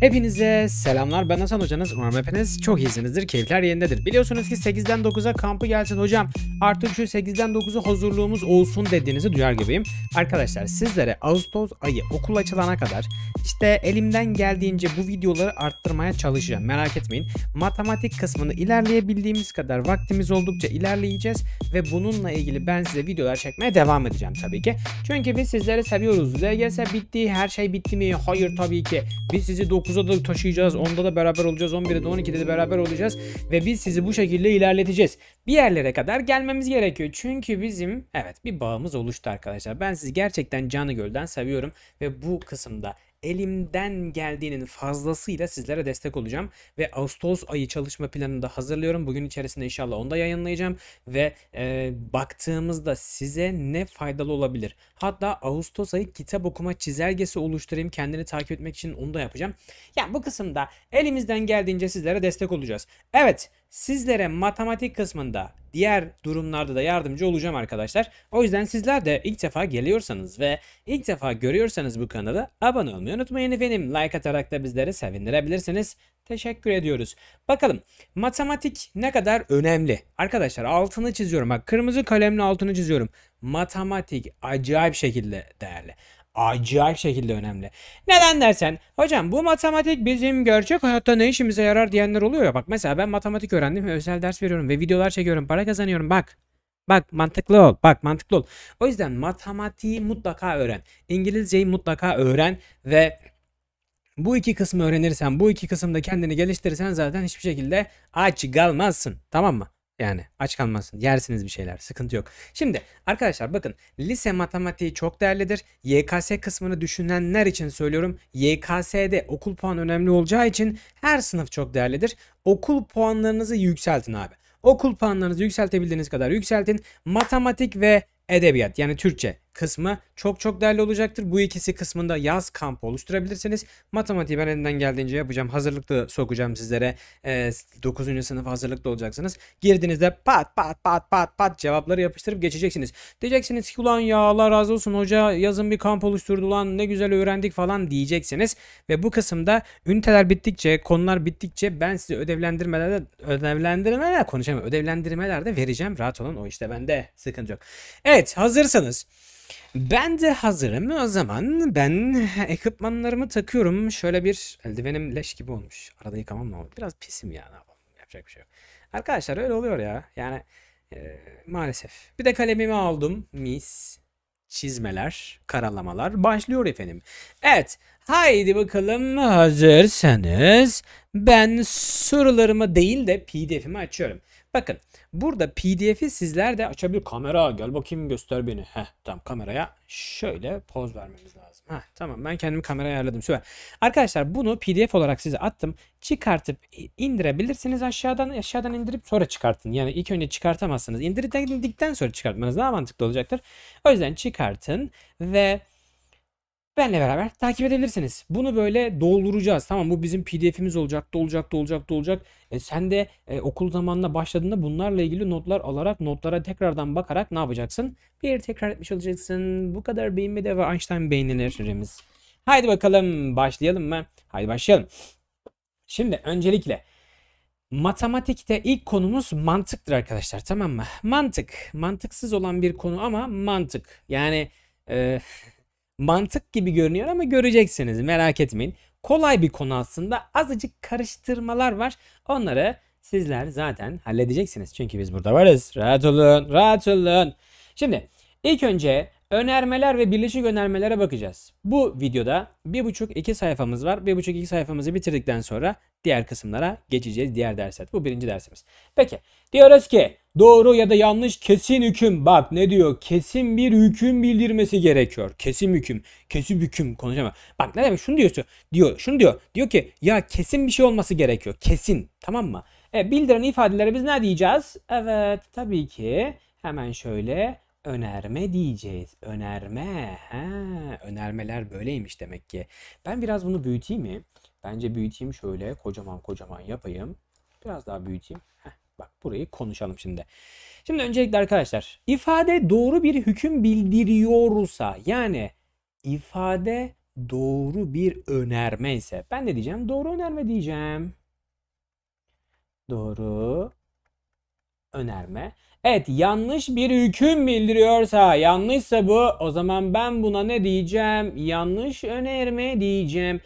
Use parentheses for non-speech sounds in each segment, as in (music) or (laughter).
Hepinize selamlar ben Hasan hocanız umarım hepiniz çok iyisinizdir keyifler yerindedir. Biliyorsunuz ki 8'den 9'a kampı gelsin hocam artık şu 8'den 9'a hazırlığımız olsun dediğinizi duyar gibiyim. Arkadaşlar sizlere Ağustos ayı okul açılana kadar işte elimden geldiğince bu videoları arttırmaya çalışacağım merak etmeyin. Matematik kısmını ilerleyebildiğimiz kadar vaktimiz oldukça ilerleyeceğiz ve bununla ilgili ben size videolar çekmeye devam edeceğim tabii ki. Çünkü biz sizleri seviyoruz. LGS bitti her şey bitti mi? Hayır tabii ki. Biz sizi 9 9'a da taşıyacağız. 10'da da beraber olacağız. 11'de de 12'de de beraber olacağız. Ve biz sizi bu şekilde ilerleteceğiz. Bir yerlere kadar gelmemiz gerekiyor. Çünkü bizim evet bir bağımız oluştu arkadaşlar. Ben sizi gerçekten canı gölden seviyorum. Ve bu kısımda elimden geldiğinin fazlasıyla sizlere destek olacağım. Ve Ağustos ayı çalışma planını da hazırlıyorum. Bugün içerisinde inşallah onu da yayınlayacağım. Ve e, baktığımızda size ne faydalı olabilir. Hatta Ağustos ayı kitap okuma çizelgesi oluşturayım. Kendini takip etmek için onu da yapacağım. Yani bu kısımda elimizden geldiğince sizlere destek olacağız. Evet sizlere matematik kısmında diğer durumlarda da yardımcı olacağım arkadaşlar. O yüzden sizler de ilk defa geliyorsanız ve ilk defa görüyorsanız bu kanala abone olmayı unutmayın efendim. Like atarak da bizleri sevindirebilirsiniz. Teşekkür ediyoruz. Bakalım matematik ne kadar önemli? Arkadaşlar altını çiziyorum. Bak kırmızı kalemle altını çiziyorum. Matematik acayip şekilde değerli acayip şekilde önemli. Neden dersen hocam bu matematik bizim gerçek hayatta ne işimize yarar diyenler oluyor ya. Bak mesela ben matematik öğrendim ve özel ders veriyorum ve videolar çekiyorum para kazanıyorum bak. Bak mantıklı ol. Bak mantıklı ol. O yüzden matematiği mutlaka öğren. İngilizceyi mutlaka öğren ve bu iki kısmı öğrenirsen, bu iki kısımda kendini geliştirirsen zaten hiçbir şekilde aç kalmazsın. Tamam mı? Yani aç kalmasın. Yersiniz bir şeyler. Sıkıntı yok. Şimdi arkadaşlar bakın lise matematiği çok değerlidir. YKS kısmını düşünenler için söylüyorum. YKS'de okul puanı önemli olacağı için her sınıf çok değerlidir. Okul puanlarınızı yükseltin abi. Okul puanlarınızı yükseltebildiğiniz kadar yükseltin. Matematik ve edebiyat yani Türkçe kısmı çok çok değerli olacaktır. Bu ikisi kısmında yaz kampı oluşturabilirsiniz. Matematiği ben elinden geldiğince yapacağım. Hazırlıklı sokacağım sizlere. E, ee, 9. sınıf hazırlıklı olacaksınız. Girdiğinizde pat pat pat pat pat cevapları yapıştırıp geçeceksiniz. Diyeceksiniz ki ulan ya Allah razı olsun hoca yazın bir kamp oluşturdu lan ne güzel öğrendik falan diyeceksiniz. Ve bu kısımda üniteler bittikçe, konular bittikçe ben size ödevlendirmelerde ödevlendirmeler konuşamıyorum. Ödevlendirmelerde vereceğim. Rahat olun o işte bende sıkıntı yok. Evet hazırsanız. Ben de hazırım. O zaman ben ekipmanlarımı takıyorum. Şöyle bir eldivenim leş gibi olmuş. Arada yıkamam mı Biraz pisim ya. Yapacak bir şey yok. Arkadaşlar öyle oluyor ya. Yani e, maalesef. Bir de kalemimi aldım. Mis. Çizmeler, karalamalar başlıyor efendim. Evet. Haydi bakalım hazırsanız ben sorularımı değil de pdf'imi açıyorum. Bakın burada pdf'i sizler de açabilir. Kamera gel bakayım göster beni. Heh tamam kameraya şöyle poz vermemiz lazım. Heh tamam ben kendimi kameraya ayarladım süper. Arkadaşlar bunu pdf olarak size attım. Çıkartıp indirebilirsiniz aşağıdan aşağıdan indirip sonra çıkartın. Yani ilk önce çıkartamazsınız. İndirdikten sonra çıkartmanız daha mantıklı olacaktır. O yüzden çıkartın ve benle beraber takip edebilirsiniz. Bunu böyle dolduracağız. Tamam bu bizim pdf'imiz olacak, dolacak, dolacak, dolacak. E, sen de e, okul zamanına başladığında bunlarla ilgili notlar alarak, notlara tekrardan bakarak ne yapacaksın? Bir tekrar etmiş olacaksın. Bu kadar beğenmedi ve Einstein beğenilirimiz. Haydi bakalım başlayalım mı? Haydi başlayalım. Şimdi öncelikle Matematikte ilk konumuz mantıktır arkadaşlar tamam mı? Mantık. Mantıksız olan bir konu ama mantık. Yani e, mantık gibi görünüyor ama göreceksiniz merak etmeyin. Kolay bir konu aslında. Azıcık karıştırmalar var. Onları sizler zaten halledeceksiniz. Çünkü biz burada varız. Rahat olun, rahat olun. Şimdi ilk önce önermeler ve birleşik önermelere bakacağız. Bu videoda 1,5-2 sayfamız var. 1,5-2 sayfamızı bitirdikten sonra diğer kısımlara geçeceğiz. Diğer dersler. Bu birinci dersimiz. Peki diyoruz ki Doğru ya da yanlış kesin hüküm. Bak ne diyor? Kesin bir hüküm bildirmesi gerekiyor. Kesin hüküm. Kesin hüküm konuşamam. Bak ne demek? Şunu diyorsun. Diyor. Şunu diyor. Diyor ki ya kesin bir şey olması gerekiyor. Kesin. Tamam mı? E, bildiren ifadelere biz ne diyeceğiz? Evet tabii ki hemen şöyle önerme diyeceğiz. Önerme. Ha, önermeler böyleymiş demek ki. Ben biraz bunu büyüteyim mi? Bence büyüteyim şöyle kocaman kocaman yapayım. Biraz daha büyüteyim. Heh. Bak burayı konuşalım şimdi. Şimdi öncelikle arkadaşlar ifade doğru bir hüküm bildiriyorsa yani ifade doğru bir önerme ise ben de diyeceğim doğru önerme diyeceğim. Doğru önerme. Evet yanlış bir hüküm bildiriyorsa yanlışsa bu o zaman ben buna ne diyeceğim? Yanlış önerme diyeceğim.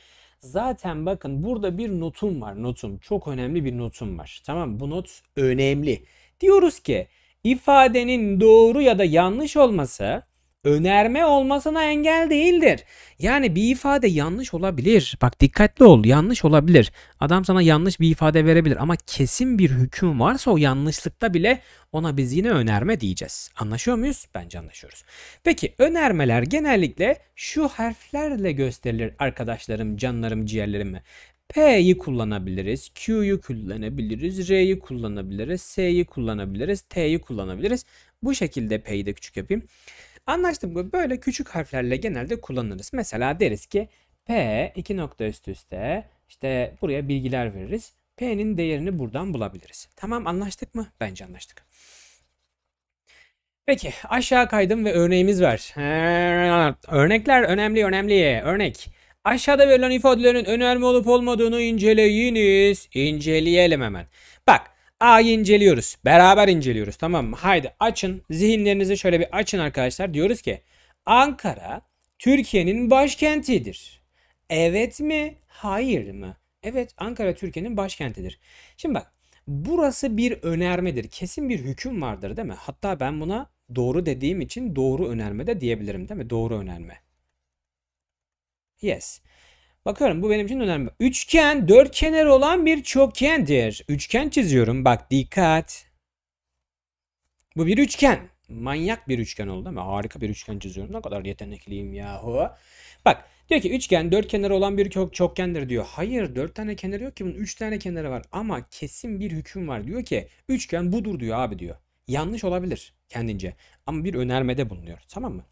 Zaten bakın burada bir notum var. Notum. Çok önemli bir notum var. Tamam bu not önemli. Diyoruz ki ifadenin doğru ya da yanlış olması önerme olmasına engel değildir. Yani bir ifade yanlış olabilir. Bak dikkatli ol yanlış olabilir. Adam sana yanlış bir ifade verebilir ama kesin bir hüküm varsa o yanlışlıkta bile ona biz yine önerme diyeceğiz. Anlaşıyor muyuz? Bence anlaşıyoruz. Peki önermeler genellikle şu harflerle gösterilir arkadaşlarım, canlarım, ciğerlerimi. P'yi kullanabiliriz, Q'yu kullanabiliriz, R'yi kullanabiliriz, S'yi kullanabiliriz, T'yi kullanabiliriz. Bu şekilde P'yi de küçük yapayım. Anlaştık mı? Böyle küçük harflerle genelde kullanırız. Mesela deriz ki P iki nokta üst üste işte buraya bilgiler veririz. P'nin değerini buradan bulabiliriz. Tamam anlaştık mı? Bence anlaştık. Peki aşağı kaydım ve örneğimiz var. Ee, örnekler önemli önemli. Örnek. Aşağıda verilen ifadelerin önemli olup olmadığını inceleyiniz. İnceleyelim hemen. Bak A'yı inceliyoruz. Beraber inceliyoruz tamam mı? Haydi açın zihinlerinizi şöyle bir açın arkadaşlar. Diyoruz ki Ankara Türkiye'nin başkentidir. Evet mi? Hayır mı? Evet Ankara Türkiye'nin başkentidir. Şimdi bak burası bir önermedir. Kesin bir hüküm vardır değil mi? Hatta ben buna doğru dediğim için doğru önerme de diyebilirim değil mi? Doğru önerme. Yes. Bakıyorum bu benim için önemli. Üçgen dört kenar olan bir çokgendir. Üçgen çiziyorum. Bak dikkat. Bu bir üçgen. Manyak bir üçgen oldu değil mi? Harika bir üçgen çiziyorum. Ne kadar yetenekliyim yahu. Bak diyor ki üçgen dört kenarı olan bir çok çokgendir diyor. Hayır dört tane kenarı yok ki bunun üç tane kenarı var. Ama kesin bir hüküm var. Diyor ki üçgen budur diyor abi diyor. Yanlış olabilir kendince. Ama bir önermede bulunuyor. Tamam mı?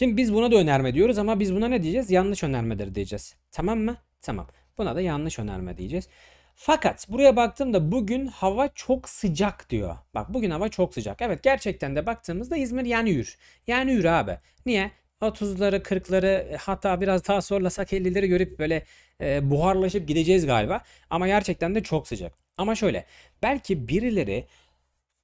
Şimdi biz buna da önerme diyoruz ama biz buna ne diyeceğiz? Yanlış önermedir diyeceğiz. Tamam mı? Tamam. Buna da yanlış önerme diyeceğiz. Fakat buraya baktığımda bugün hava çok sıcak diyor. Bak bugün hava çok sıcak. Evet gerçekten de baktığımızda İzmir yanıyor. Yanıyor abi. Niye? 30'ları 40'ları hatta biraz daha sorlasak 50'leri görüp böyle e, buharlaşıp gideceğiz galiba. Ama gerçekten de çok sıcak. Ama şöyle belki birileri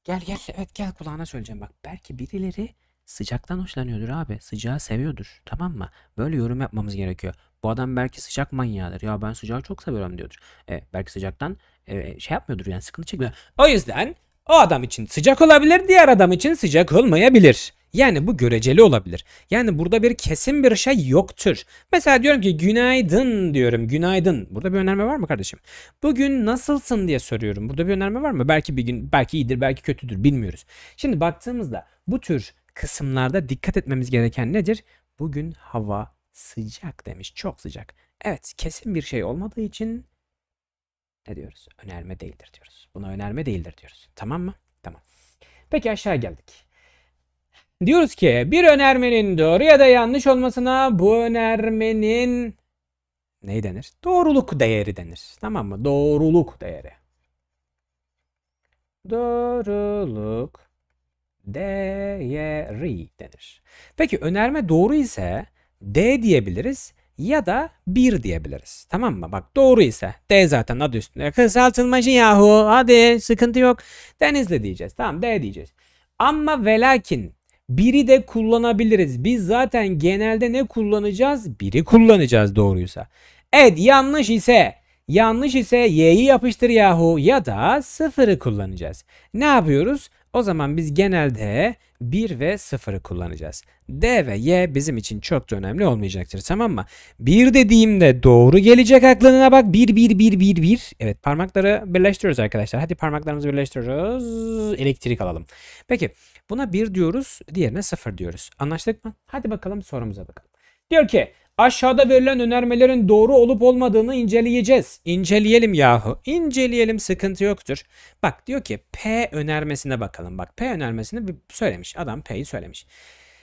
gel gel evet gel kulağına söyleyeceğim bak belki birileri Sıcaktan hoşlanıyordur abi. Sıcağı seviyordur. Tamam mı? Böyle yorum yapmamız gerekiyor. Bu adam belki sıcak manyağıdır. Ya ben sıcağı çok seviyorum diyordur. E, belki sıcaktan e, şey yapmıyordur yani sıkıntı çekmiyor. O yüzden o adam için sıcak olabilir, diğer adam için sıcak olmayabilir. Yani bu göreceli olabilir. Yani burada bir kesin bir şey yoktur. Mesela diyorum ki günaydın diyorum. Günaydın. Burada bir önerme var mı kardeşim? Bugün nasılsın diye soruyorum. Burada bir önerme var mı? Belki bir gün belki iyidir, belki kötüdür bilmiyoruz. Şimdi baktığımızda bu tür kısımlarda dikkat etmemiz gereken nedir? Bugün hava sıcak demiş. Çok sıcak. Evet kesin bir şey olmadığı için ne diyoruz? Önerme değildir diyoruz. Buna önerme değildir diyoruz. Tamam mı? Tamam. Peki aşağı geldik. Diyoruz ki bir önermenin doğru ya da yanlış olmasına bu önermenin ne denir? Doğruluk değeri denir. Tamam mı? Doğruluk değeri. Doğruluk değeri denir. Peki önerme doğru ise D diyebiliriz ya da 1 diyebiliriz. Tamam mı? Bak doğru ise D zaten adı üstünde. Kısaltılmacı yahu hadi sıkıntı yok. Denizli diyeceğiz. Tamam D diyeceğiz. Ama velakin biri de kullanabiliriz. Biz zaten genelde ne kullanacağız? Biri kullanacağız doğruysa. Evet yanlış ise yanlış ise y'yi yapıştır yahu ya da sıfırı kullanacağız. Ne yapıyoruz? O zaman biz genelde 1 ve 0'ı kullanacağız. D ve Y bizim için çok da önemli olmayacaktır tamam mı? 1 dediğimde doğru gelecek aklına bak. 1 1 1 1 1. Evet parmakları birleştiriyoruz arkadaşlar. Hadi parmaklarımızı birleştiriyoruz. Elektrik alalım. Peki buna 1 diyoruz. Diğerine 0 diyoruz. Anlaştık mı? Hadi bakalım sorumuza bakalım. Diyor ki Aşağıda verilen önermelerin doğru olup olmadığını inceleyeceğiz. İnceleyelim yahu. İnceleyelim sıkıntı yoktur. Bak diyor ki P önermesine bakalım. Bak P önermesini söylemiş. Adam P'yi söylemiş.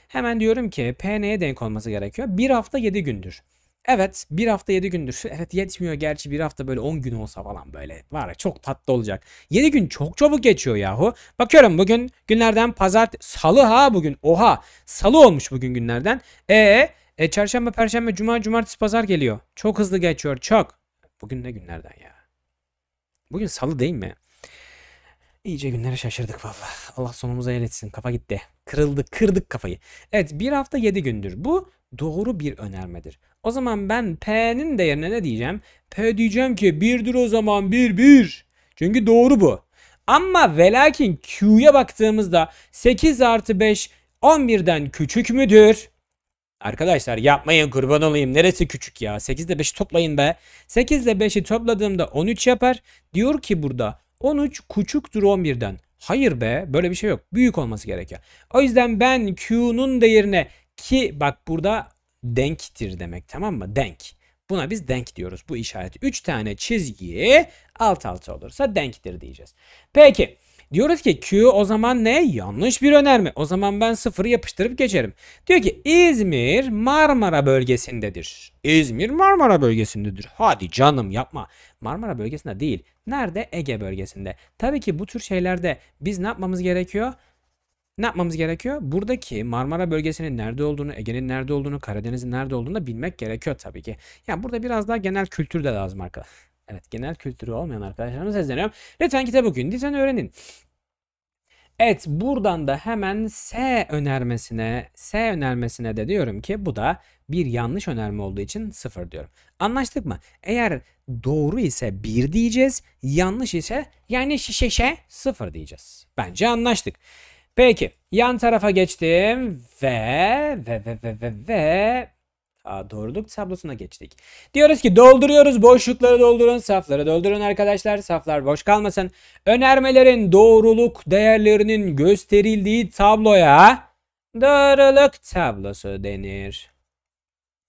Hemen diyorum ki P neye denk olması gerekiyor? Bir hafta yedi gündür. Evet bir hafta yedi gündür. Evet yetmiyor gerçi bir hafta böyle on gün olsa falan böyle. Var ya çok tatlı olacak. Yedi gün çok çabuk geçiyor yahu. Bakıyorum bugün günlerden pazartesi. Salı ha bugün. Oha. Salı olmuş bugün günlerden. Eee e çarşamba, perşembe, cuma, cumartesi, pazar geliyor. Çok hızlı geçiyor. Çok. Bugün ne günlerden ya? Bugün salı değil mi? İyice günlere şaşırdık valla. Allah sonumuza eyletsin. Kafa gitti. Kırıldı, kırdık kafayı. Evet bir hafta yedi gündür. Bu doğru bir önermedir. O zaman ben P'nin de yerine ne diyeceğim? P diyeceğim ki birdir o zaman bir bir. Çünkü doğru bu. Ama velakin Q'ya baktığımızda 8 artı 5 11'den küçük müdür? Arkadaşlar yapmayın kurban olayım. Neresi küçük ya? 8 ile 5'i toplayın be. 8 ile 5'i topladığımda 13 yapar. Diyor ki burada 13 küçüktür 11'den. Hayır be böyle bir şey yok. Büyük olması gerekiyor. O yüzden ben Q'nun değerine ki bak burada denktir demek tamam mı? Denk. Buna biz denk diyoruz bu işaret 3 tane çizgi alt alta olursa denktir diyeceğiz. Peki Diyoruz ki Q o zaman ne? Yanlış bir önerme. O zaman ben sıfırı yapıştırıp geçerim. Diyor ki İzmir Marmara bölgesindedir. İzmir Marmara bölgesindedir. Hadi canım yapma. Marmara bölgesinde değil. Nerede? Ege bölgesinde. Tabii ki bu tür şeylerde biz ne yapmamız gerekiyor? Ne yapmamız gerekiyor? Buradaki Marmara bölgesinin nerede olduğunu, Ege'nin nerede olduğunu, Karadeniz'in nerede olduğunu da bilmek gerekiyor tabii ki. Yani burada biraz daha genel kültür de lazım arkadaşlar. Evet genel kültürü olmayan arkadaşlarımı sesleniyorum. Lütfen kitabı gündüzden öğrenin. Evet buradan da hemen S önermesine S önermesine de diyorum ki bu da bir yanlış önerme olduğu için sıfır diyorum. Anlaştık mı? Eğer doğru ise bir diyeceğiz. Yanlış ise yani şişe sıfır diyeceğiz. Bence anlaştık. Peki yan tarafa geçtim ve ve ve ve ve, ve doğruluk tablosuna geçtik. Diyoruz ki dolduruyoruz boşlukları doldurun safları doldurun arkadaşlar saflar boş kalmasın. Önermelerin doğruluk değerlerinin gösterildiği tabloya doğruluk tablosu denir.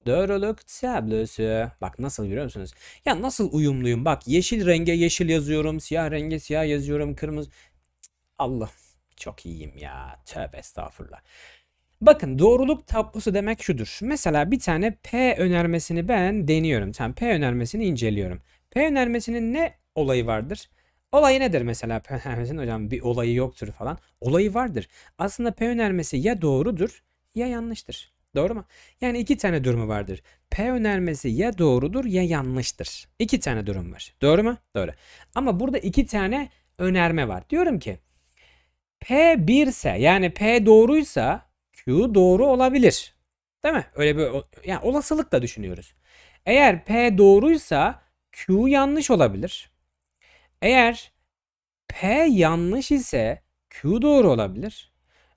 Doğruluk tablosu. Bak nasıl görüyor musunuz? Ya nasıl uyumluyum? Bak yeşil renge yeşil yazıyorum. Siyah renge siyah yazıyorum. Kırmızı. Allah çok iyiyim ya. Tövbe estağfurullah. Bakın doğruluk tablosu demek şudur. Mesela bir tane P önermesini ben deniyorum. Tam P önermesini inceliyorum. P önermesinin ne olayı vardır? Olayı nedir mesela? P önermesinin hocam bir olayı yoktur falan. Olayı vardır. Aslında P önermesi ya doğrudur ya yanlıştır. Doğru mu? Yani iki tane durumu vardır. P önermesi ya doğrudur ya yanlıştır. İki tane durum var. Doğru mu? Doğru. Ama burada iki tane önerme var. Diyorum ki P 1 ise yani P doğruysa Q doğru olabilir. Değil mi? Öyle bir yani olasılıkla düşünüyoruz. Eğer P doğruysa Q yanlış olabilir. Eğer P yanlış ise Q doğru olabilir.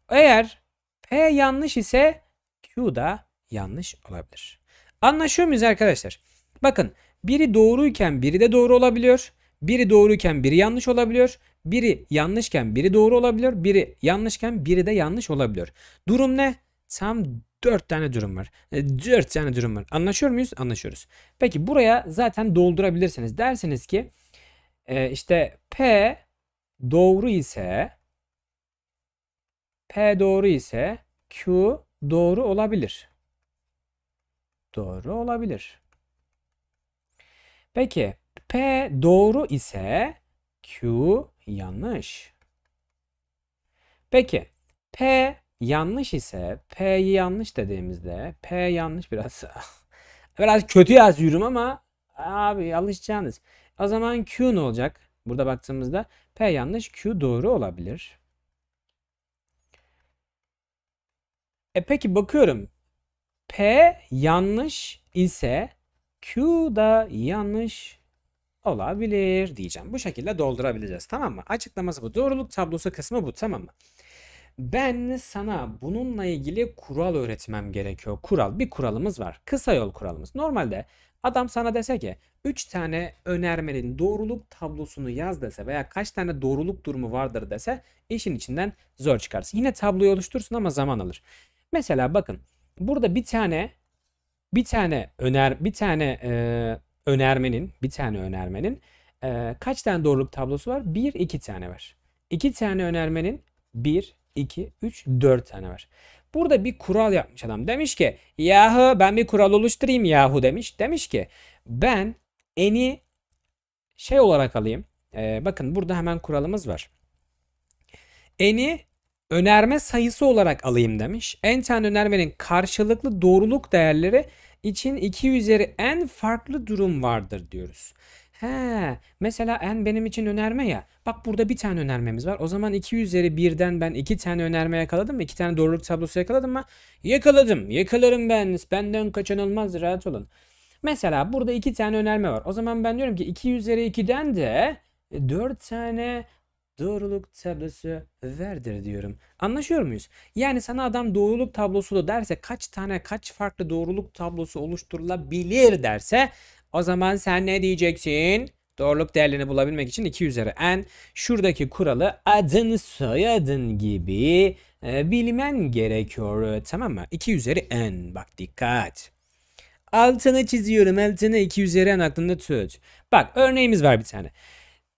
Eğer P yanlış ise Q da yanlış olabilir. Anlaşıyor muyuz arkadaşlar? Bakın biri doğruyken biri de doğru olabiliyor. Biri doğruyken biri yanlış olabiliyor. Biri yanlışken biri doğru olabiliyor. Biri yanlışken biri de yanlış olabiliyor. Durum ne? Tam 4 tane durum var. 4 e, tane durum var. Anlaşıyor muyuz? Anlaşıyoruz. Peki buraya zaten doldurabilirsiniz. Derseniz ki e, işte P doğru ise P doğru ise Q doğru olabilir. Doğru olabilir. Peki P doğru ise Q yanlış. Peki P yanlış ise P'yi yanlış dediğimizde P yanlış biraz (laughs) biraz kötü yazıyorum ama abi alışacağınız. O zaman Q ne olacak? Burada baktığımızda P yanlış Q doğru olabilir. E peki bakıyorum. P yanlış ise Q da yanlış olabilir diyeceğim. Bu şekilde doldurabileceğiz tamam mı? Açıklaması bu. Doğruluk tablosu kısmı bu tamam mı? Ben sana bununla ilgili kural öğretmem gerekiyor. Kural bir kuralımız var. Kısa yol kuralımız. Normalde adam sana dese ki 3 tane önermenin doğruluk tablosunu yaz dese veya kaç tane doğruluk durumu vardır dese işin içinden zor çıkarsın. Yine tabloyu oluştursun ama zaman alır. Mesela bakın burada bir tane bir tane öner bir tane e, önermenin, bir tane önermenin e, kaç tane doğruluk tablosu var? 1, 2 tane var. 2 tane önermenin 1, 2, 3, 4 tane var. Burada bir kural yapmış adam. Demiş ki yahu ben bir kural oluşturayım yahu demiş. Demiş ki ben eni şey olarak alayım. Ee, bakın burada hemen kuralımız var. Eni önerme sayısı olarak alayım demiş. En tane önermenin karşılıklı doğruluk değerleri için 2 üzeri n farklı durum vardır diyoruz. He, mesela n benim için önerme ya. Bak burada bir tane önermemiz var. O zaman 2 üzeri 1'den ben 2 tane önerme yakaladım mı? 2 tane doğruluk tablosu yakaladım mı? Yakaladım. Yakalarım ben. Benden kaçan olmaz. Rahat olun. Mesela burada 2 tane önerme var. O zaman ben diyorum ki 2 üzeri 2'den de 4 tane doğruluk tablosu verdir diyorum. Anlaşıyor muyuz? Yani sana adam doğruluk tablosu da derse kaç tane kaç farklı doğruluk tablosu oluşturulabilir derse o zaman sen ne diyeceksin? Doğruluk değerlerini bulabilmek için 2 üzeri n. Şuradaki kuralı adın soyadın gibi e, bilmen gerekiyor. Tamam mı? 2 üzeri n. Bak dikkat. Altını çiziyorum. Altını 2 üzeri n aklında tut. Bak örneğimiz var bir tane.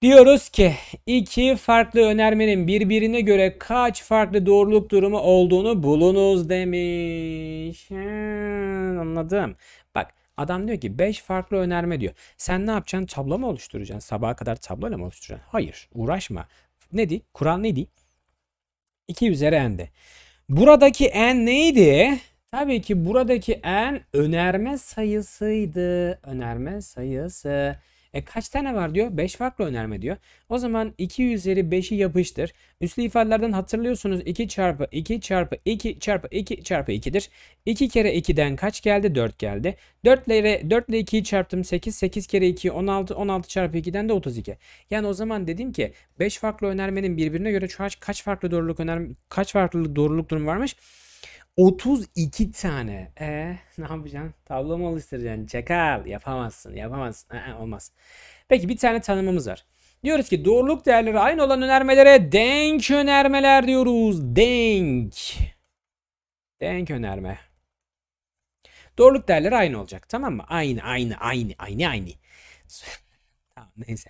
Diyoruz ki iki farklı önermenin birbirine göre kaç farklı doğruluk durumu olduğunu bulunuz demiş. Hmm, anladım. Bak adam diyor ki 5 farklı önerme diyor. Sen ne yapacaksın? Tablo mu oluşturacaksın? Sabaha kadar tabloyla mı oluşturacaksın? Hayır uğraşma. Ne di? Kural ne di? 2 üzeri n'de. Buradaki n neydi? Tabii ki buradaki n önerme sayısıydı. Önerme sayısı. E kaç tane var diyor? 5 farklı önerme diyor. O zaman 2 üzeri 5'i yapıştır. Üslü ifadelerden hatırlıyorsunuz 2 çarpı 2 çarpı 2 çarpı 2 çarpı 2'dir. 2 kere 2'den kaç geldi? 4 geldi. 4 ile, 4 ile 2'yi çarptım 8. 8 kere 2 16. 16 çarpı 2'den de 32. Yani o zaman dedim ki 5 farklı önermenin birbirine göre kaç, kaç farklı doğruluk önerme, kaç farklı doğruluk durum varmış? 32 tane. E ne yapacaksın? Tablo mu oluşturacaksın? Çakal. Yapamazsın. Yapamazsın. Ee, olmaz. Peki bir tane tanımımız var. Diyoruz ki doğruluk değerleri aynı olan önermelere denk önermeler diyoruz. Denk. Denk önerme. Doğruluk değerleri aynı olacak. Tamam mı? Aynı, aynı, aynı, aynı, aynı. (laughs) tamam neyse.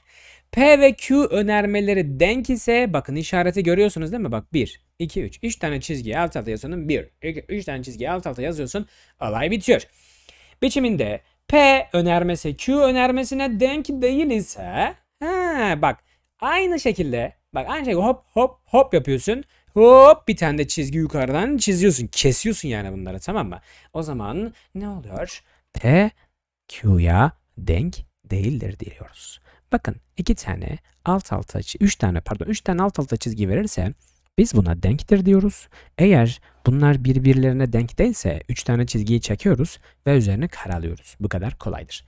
P ve Q önermeleri denk ise bakın işareti görüyorsunuz değil mi? Bak 1, 2, 3. 3 tane çizgi alt alta yazıyorsun. 1, 2, 3 tane çizgi alt alta yazıyorsun. Alay bitiyor. Biçiminde P önermesi Q önermesine denk değil ise ha, bak aynı şekilde bak aynı şekilde hop hop hop yapıyorsun. Hop bir tane de çizgi yukarıdan çiziyorsun. Kesiyorsun yani bunları tamam mı? O zaman ne oluyor? P Q'ya denk değildir diyoruz. Bakın iki tane alt alta, üç tane pardon üç tane alt alta çizgi verirse biz buna denktir diyoruz. Eğer bunlar birbirlerine denk değilse üç tane çizgiyi çekiyoruz ve üzerine karalıyoruz. Bu kadar kolaydır.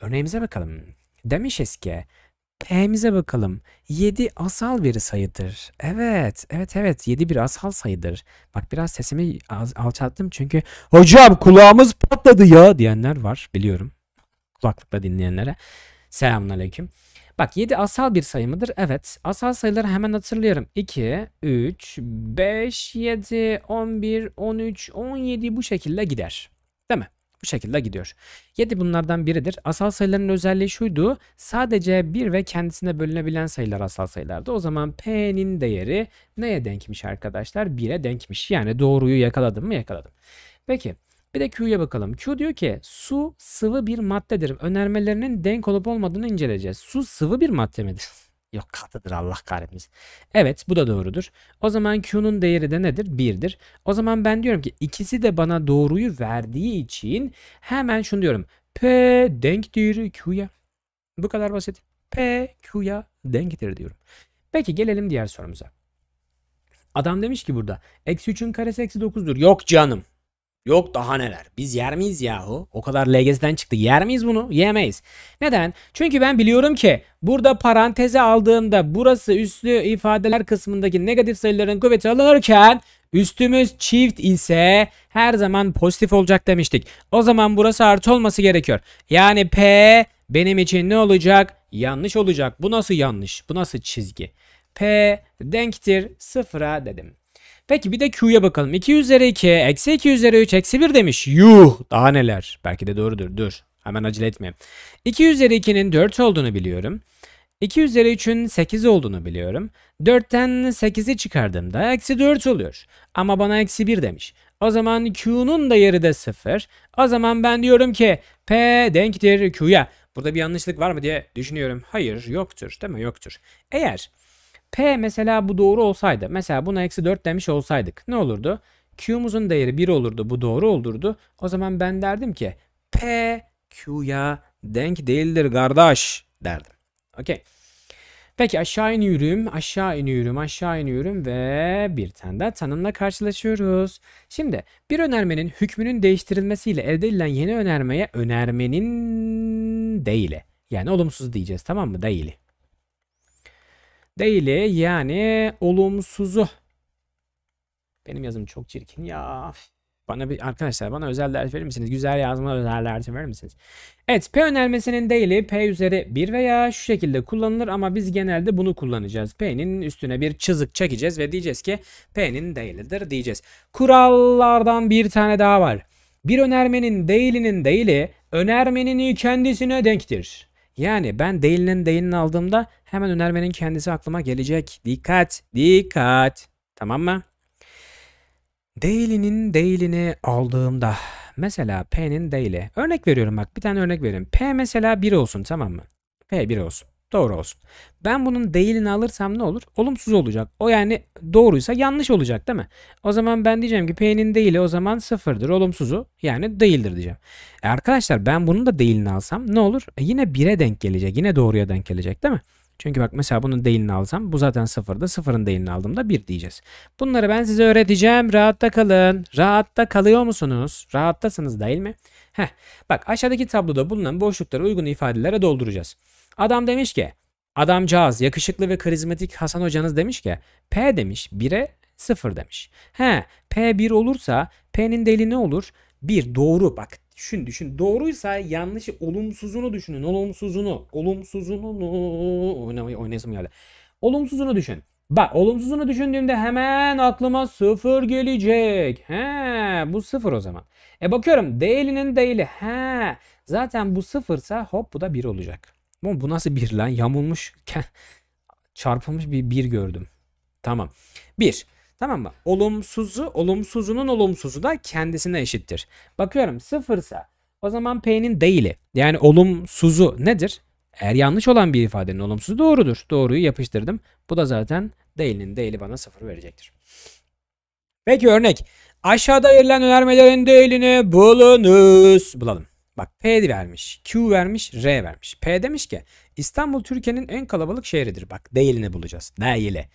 Örneğimize bakalım. Demişiz ki P'mize bakalım. 7 asal bir sayıdır. Evet, evet, evet. 7 bir asal sayıdır. Bak biraz sesimi alçalttım çünkü hocam kulağımız patladı ya diyenler var biliyorum. Kulaklıkla dinleyenlere. Selamünaleyküm. Bak 7 asal bir sayı mıdır? Evet. Asal sayıları hemen hatırlıyorum. 2, 3, 5, 7, 11, 13, 17 bu şekilde gider. Değil mi? Bu şekilde gidiyor. 7 bunlardan biridir. Asal sayıların özelliği şuydu. Sadece 1 ve kendisine bölünebilen sayılar asal sayılardı. O zaman P'nin değeri neye denkmiş arkadaşlar? 1'e denkmiş. Yani doğruyu yakaladım mı yakaladım. Peki bir de Q'ya bakalım. Q diyor ki su sıvı bir maddedir. Önermelerinin denk olup olmadığını inceleyeceğiz. Su sıvı bir madde midir? (laughs) Yok katıdır Allah kahretmesin. Evet bu da doğrudur. O zaman Q'nun değeri de nedir? 1'dir. O zaman ben diyorum ki ikisi de bana doğruyu verdiği için hemen şunu diyorum. P denktir Q'ya. Bu kadar basit. P Q'ya denktir diyorum. Peki gelelim diğer sorumuza. Adam demiş ki burada. Eksi 3'ün karesi eksi 9'dur. Yok canım. Yok daha neler. Biz yer miyiz yahu? O kadar LGS'den çıktı. Yer miyiz bunu? Yemeyiz. Neden? Çünkü ben biliyorum ki burada paranteze aldığımda burası üslü ifadeler kısmındaki negatif sayıların kuvveti alınırken üstümüz çift ise her zaman pozitif olacak demiştik. O zaman burası artı olması gerekiyor. Yani P benim için ne olacak? Yanlış olacak. Bu nasıl yanlış? Bu nasıl çizgi? P denktir sıfıra dedim. Peki bir de Q'ya bakalım. 2 üzeri 2, eksi 2 üzeri 3, eksi 1 demiş. Yuh daha neler. Belki de doğrudur. Dur. Hemen acele etme. 2 üzeri 2'nin 4 olduğunu biliyorum. 2 üzeri 3'ün 8 olduğunu biliyorum. 4'ten 8'i çıkardığımda eksi 4 oluyor. Ama bana eksi 1 demiş. O zaman Q'nun da yeri de 0. O zaman ben diyorum ki P denktir Q'ya. Burada bir yanlışlık var mı diye düşünüyorum. Hayır yoktur değil mi? Yoktur. Eğer P mesela bu doğru olsaydı. Mesela buna eksi 4 demiş olsaydık ne olurdu? Q'muzun değeri 1 olurdu. Bu doğru olurdu. O zaman ben derdim ki P Q'ya denk değildir kardeş derdim. Okey. Peki aşağı iniyorum, aşağı iniyorum, aşağı iniyorum ve bir tane daha tanımla karşılaşıyoruz. Şimdi bir önermenin hükmünün değiştirilmesiyle elde edilen yeni önermeye önermenin değili. Yani olumsuz diyeceğiz tamam mı? Değili. Değili yani olumsuzu. Benim yazım çok çirkin ya. Bana bir arkadaşlar bana özel ders verir misiniz? Güzel yazma özel dersi verir misiniz? Evet P önermesinin değili P üzeri 1 veya şu şekilde kullanılır ama biz genelde bunu kullanacağız. P'nin üstüne bir çizik çekeceğiz ve diyeceğiz ki P'nin değilidir diyeceğiz. Kurallardan bir tane daha var. Bir önermenin değilinin değili önermenin kendisine denktir. Yani ben değilinin değilini aldığımda hemen önermenin kendisi aklıma gelecek. Dikkat, dikkat. Tamam mı? Değilinin değilini aldığımda mesela P'nin değili. Örnek veriyorum bak bir tane örnek veriyorum. P mesela 1 olsun tamam mı? P 1 olsun. Doğru olsun. Ben bunun değilini alırsam ne olur? Olumsuz olacak. O yani doğruysa yanlış olacak değil mi? O zaman ben diyeceğim ki P'nin değili o zaman sıfırdır. Olumsuzu yani değildir diyeceğim. E arkadaşlar ben bunun da değilini alsam ne olur? E yine 1'e denk gelecek. Yine doğruya denk gelecek değil mi? Çünkü bak mesela bunun değilini alsam bu zaten sıfırdı. Sıfırın değilini aldığımda bir diyeceğiz. Bunları ben size öğreteceğim. Rahatta kalın. Rahatta kalıyor musunuz? Rahattasınız değil mi? Heh. Bak aşağıdaki tabloda bulunan boşlukları uygun ifadelere dolduracağız. Adam demiş ki adamcağız yakışıklı ve karizmatik Hasan hocanız demiş ki P demiş 1'e 0 demiş. He P 1 olursa P'nin deli ne olur? 1 doğru bak düşün düşün. Doğruysa yanlışı olumsuzunu düşünün. Olumsuzunu. Olumsuzunu. Oynamayı oynayasım geldi. Olumsuzunu düşün. Bak olumsuzunu düşündüğümde hemen aklıma sıfır gelecek. He bu sıfır o zaman. E bakıyorum değilinin değili. He zaten bu sıfırsa hop bu da bir olacak. Ama bu nasıl bir lan? Yamulmuş, çarpılmış bir bir gördüm. Tamam. Bir. Tamam mı? Olumsuzu, olumsuzunun olumsuzu da kendisine eşittir. Bakıyorum sıfırsa o zaman P'nin değili yani olumsuzu nedir? Eğer yanlış olan bir ifadenin olumsuzu doğrudur. Doğruyu yapıştırdım. Bu da zaten değilinin değili bana sıfır verecektir. Peki örnek. Aşağıda verilen önermelerin değilini bulunuz. Bulalım. Bak P vermiş, Q vermiş, R vermiş. P demiş ki İstanbul Türkiye'nin en kalabalık şehridir. Bak değilini bulacağız. Değili.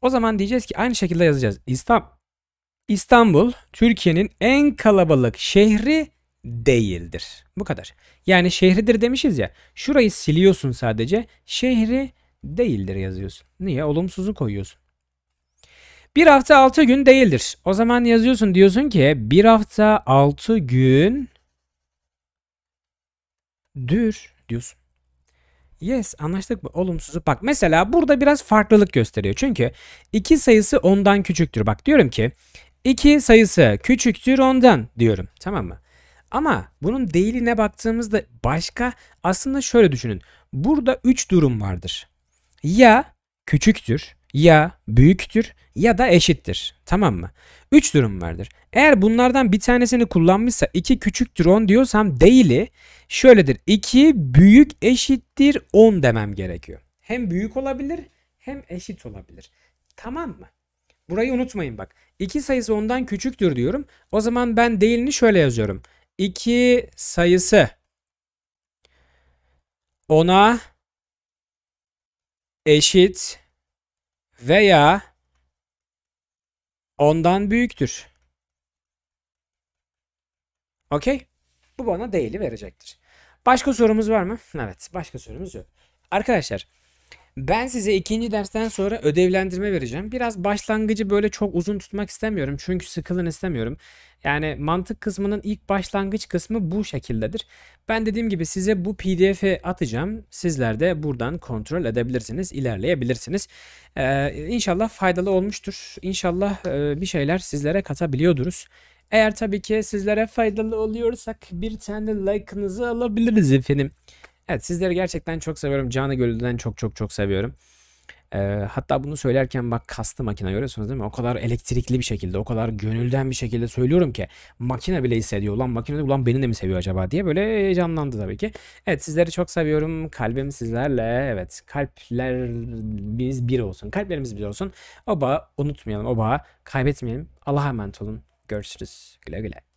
O zaman diyeceğiz ki aynı şekilde yazacağız. İstanbul, İstanbul Türkiye'nin en kalabalık şehri değildir. Bu kadar. Yani şehridir demişiz ya. Şurayı siliyorsun sadece. Şehri değildir yazıyorsun. Niye? Olumsuzu koyuyorsun. Bir hafta altı gün değildir. O zaman yazıyorsun diyorsun ki bir hafta altı gün Dür diyorsun. Yes anlaştık mı? Olumsuzu bak mesela burada biraz farklılık gösteriyor. Çünkü 2 sayısı 10'dan küçüktür. Bak diyorum ki 2 sayısı küçüktür 10'dan diyorum. Tamam mı? Ama bunun değiline baktığımızda başka aslında şöyle düşünün. Burada 3 durum vardır. Ya küçüktür ya büyüktür ya da eşittir. Tamam mı? 3 durum vardır. Eğer bunlardan bir tanesini kullanmışsa 2 küçüktür 10 diyorsam değili şöyledir. 2 büyük eşittir 10 demem gerekiyor. Hem büyük olabilir hem eşit olabilir. Tamam mı? Burayı unutmayın bak. 2 sayısı ondan küçüktür diyorum. O zaman ben değilini şöyle yazıyorum. 2 sayısı ona eşit veya ondan büyüktür. Okey. Bu bana değili verecektir. Başka sorumuz var mı? Evet. Başka sorumuz yok. Arkadaşlar ben size ikinci dersten sonra ödevlendirme vereceğim. Biraz başlangıcı böyle çok uzun tutmak istemiyorum. Çünkü sıkılın istemiyorum. Yani mantık kısmının ilk başlangıç kısmı bu şekildedir. Ben dediğim gibi size bu pdf'i atacağım. Sizler de buradan kontrol edebilirsiniz, ilerleyebilirsiniz. Ee, inşallah faydalı olmuştur. İnşallah e, bir şeyler sizlere katabiliyorduruz. Eğer tabii ki sizlere faydalı oluyorsak bir tane like'ınızı alabiliriz efendim. Evet sizleri gerçekten çok seviyorum. Canı gönülden çok çok çok seviyorum. E, hatta bunu söylerken bak kastı makine görüyorsunuz değil mi? O kadar elektrikli bir şekilde, o kadar gönülden bir şekilde söylüyorum ki makine bile hissediyor. Ulan makine de ulan beni de mi seviyor acaba diye böyle heyecanlandı tabii ki. Evet sizleri çok seviyorum. Kalbim sizlerle. Evet kalplerimiz bir olsun. Kalplerimiz bir olsun. O bağı unutmayalım. O bağı kaybetmeyelim. Allah'a emanet olun. Görüşürüz. Güle güle.